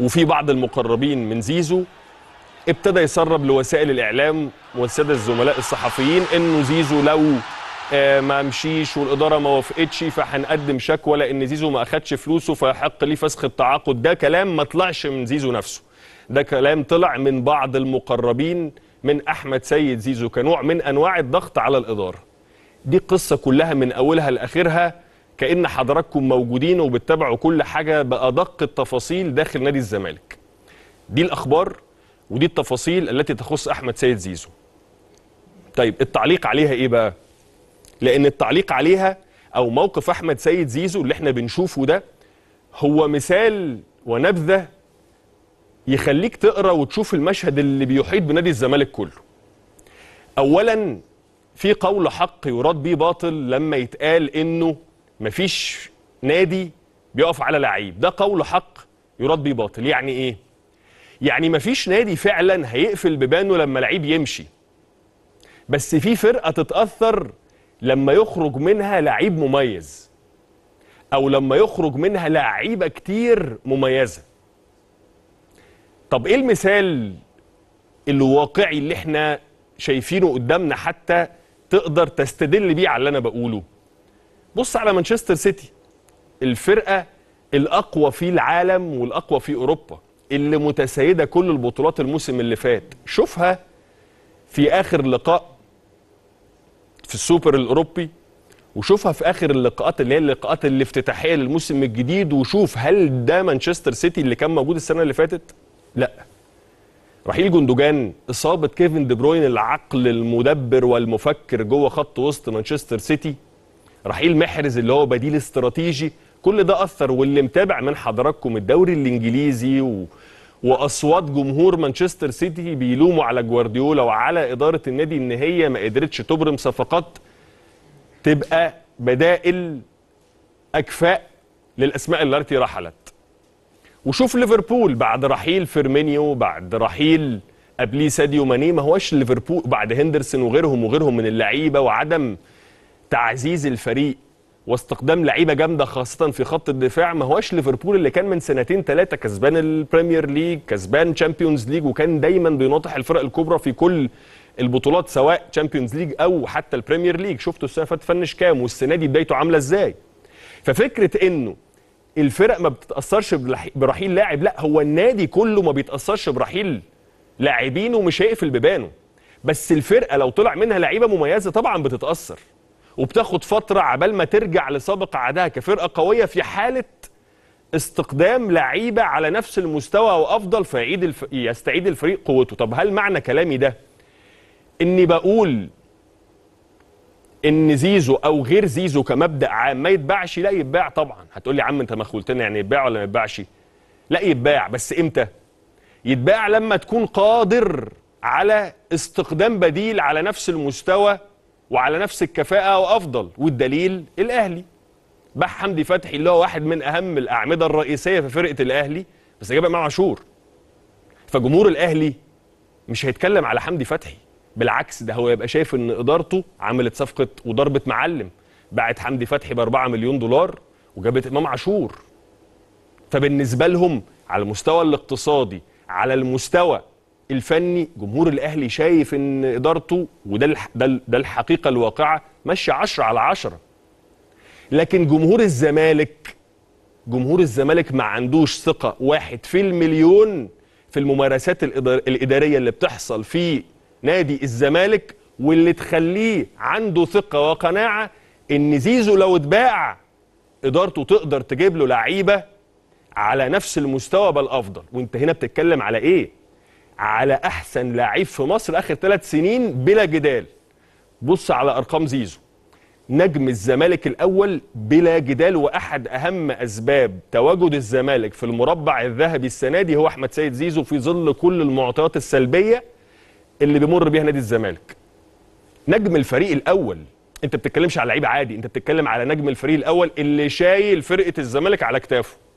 وفي بعض المقربين من زيزو ابتدى يسرب لوسائل الاعلام والساده الزملاء الصحفيين انه زيزو لو آه، ما مشيش والاداره ما وافقتش فهنقدم شكوى لان زيزو ما اخدش فلوسه فيحق ليه فسخ التعاقد ده كلام ما طلعش من زيزو نفسه ده كلام طلع من بعض المقربين من احمد سيد زيزو كنوع من انواع الضغط على الاداره دي قصه كلها من اولها لاخرها كأن حضراتكم موجودين وبتتابعوا كل حاجة بأدق التفاصيل داخل نادي الزمالك دي الأخبار ودي التفاصيل التي تخص أحمد سيد زيزو طيب التعليق عليها إيه بقى؟ لأن التعليق عليها أو موقف أحمد سيد زيزو اللي احنا بنشوفه ده هو مثال ونبذة يخليك تقرا وتشوف المشهد اللي بيحيط بنادي الزمالك كله اولا في قول حق يراد به باطل لما يتقال انه مفيش نادي بيقف على لعيب ده قول حق يراد بباطل باطل يعني ايه يعني مفيش نادي فعلا هيقفل ببانه لما لعيب يمشي بس في فرقه تتاثر لما يخرج منها لعيب مميز او لما يخرج منها لعيبه كتير مميزه طب ايه المثال الواقعي اللي احنا شايفينه قدامنا حتى تقدر تستدل بيه على اللي انا بقوله بص على مانشستر سيتي الفرقه الاقوى في العالم والاقوى في اوروبا اللي متسيده كل البطولات الموسم اللي فات شوفها في اخر لقاء في السوبر الاوروبي وشوفها في اخر اللقاءات اللي هي اللقاءات الافتتاحيه للموسم الجديد وشوف هل ده مانشستر سيتي اللي كان موجود السنه اللي فاتت لا رحيل جندوجان اصابه كيفن دي بروين العقل المدبر والمفكر جوه خط وسط مانشستر سيتي رحيل محرز اللي هو بديل استراتيجي كل ده اثر واللي متابع من حضراتكم الدوري الانجليزي و... واصوات جمهور مانشستر سيتي بيلوموا على جوارديولا وعلى اداره النادي ان هي ما قدرتش تبرم صفقات تبقى بدائل اكفاء للاسماء التي رحلت وشوف ليفربول بعد رحيل فيرمينيو بعد رحيل قبليه ساديو ماني ما هوش ليفربول بعد هندرسون وغيرهم وغيرهم من اللعيبه وعدم تعزيز الفريق واستقدام لعيبه جامده خاصه في خط الدفاع ما هواش ليفربول اللي كان من سنتين ثلاثه كسبان البريمير ليج كسبان تشامبيونز ليج وكان دايما بيناطح الفرق الكبرى في كل البطولات سواء تشامبيونز ليج او حتى البريمير ليج شفتوا السنه فاتت فنش كام والسنه دي بدايته عامله ازاي ففكره انه الفرق ما بتتاثرش برحيل لاعب لا هو النادي كله ما بيتاثرش برحيل لاعبينه مش هيقفل ببانه بس الفرقه لو طلع منها لعيبه مميزه طبعا بتتاثر وبتاخد فتره عبال ما ترجع لسابق عادها كفرقه قويه في حاله استقدام لعيبه على نفس المستوى وافضل فيعيد الف... يستعيد الفريق قوته طب هل معنى كلامي ده اني بقول ان زيزو او غير زيزو كمبدا عام ما يتباعش لا يتباع طبعا هتقول لي يا عم انت ما خولتنا يعني يتباع ولا ما يتباعش لا يتباع بس امتى يتباع لما تكون قادر على استقدام بديل على نفس المستوى وعلى نفس الكفاءة وأفضل والدليل الأهلي باع حمدي فتحي اللي هو واحد من أهم الأعمدة الرئيسية في فرقة الأهلي بس جاب إمام عاشور فجمهور الأهلي مش هيتكلم على حمدي فتحي بالعكس ده هو يبقى شايف إن إدارته عملت صفقة وضربة معلم باعت حمدي فتحي ب 4 مليون دولار وجابت إمام عاشور فبالنسبة لهم على المستوى الاقتصادي على المستوى الفني جمهور الاهلي شايف ان ادارته وده ده الحقيقه الواقعه ماشيه 10 على 10 لكن جمهور الزمالك جمهور الزمالك ما عندوش ثقه واحد في المليون في الممارسات الاداريه اللي بتحصل في نادي الزمالك واللي تخليه عنده ثقه وقناعه ان زيزو لو اتباع ادارته تقدر تجيب له لعيبه على نفس المستوى بل افضل وانت هنا بتتكلم على ايه على احسن لعيب في مصر اخر ثلاث سنين بلا جدال بص على ارقام زيزو نجم الزمالك الاول بلا جدال واحد اهم اسباب تواجد الزمالك في المربع الذهبي السنه دي هو احمد سيد زيزو في ظل كل المعطيات السلبيه اللي بيمر بيها نادي الزمالك نجم الفريق الاول انت بتتكلمش على لعيب عادي انت بتتكلم على نجم الفريق الاول اللي شايل فرقه الزمالك على كتافه